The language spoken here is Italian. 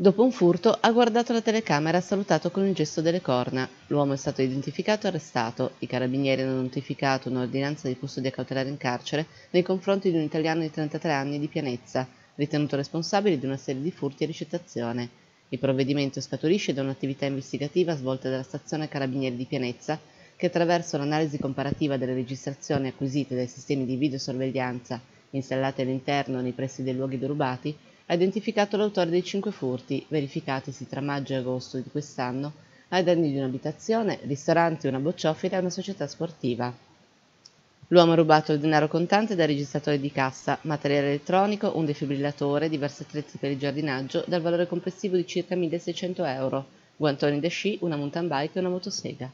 Dopo un furto ha guardato la telecamera e ha salutato con il gesto delle corna. L'uomo è stato identificato e arrestato. I carabinieri hanno notificato un'ordinanza di custodia cautelare in carcere nei confronti di un italiano di 33 anni di Pianezza, ritenuto responsabile di una serie di furti e ricettazione. Il provvedimento scaturisce da un'attività investigativa svolta dalla stazione Carabinieri di Pianezza, che attraverso l'analisi comparativa delle registrazioni acquisite dai sistemi di videosorveglianza installati all'interno nei pressi dei luoghi derubati ha identificato l'autore dei cinque furti, verificatisi tra maggio e agosto di quest'anno, ai danni di un'abitazione, ristorante, una bocciofila e una società sportiva. L'uomo ha rubato il denaro contante dal registratore di cassa, materiale elettronico, un defibrillatore, diversi attrezzi per il giardinaggio, dal valore complessivo di circa 1600 euro, guantoni da sci, una mountain bike e una motosega.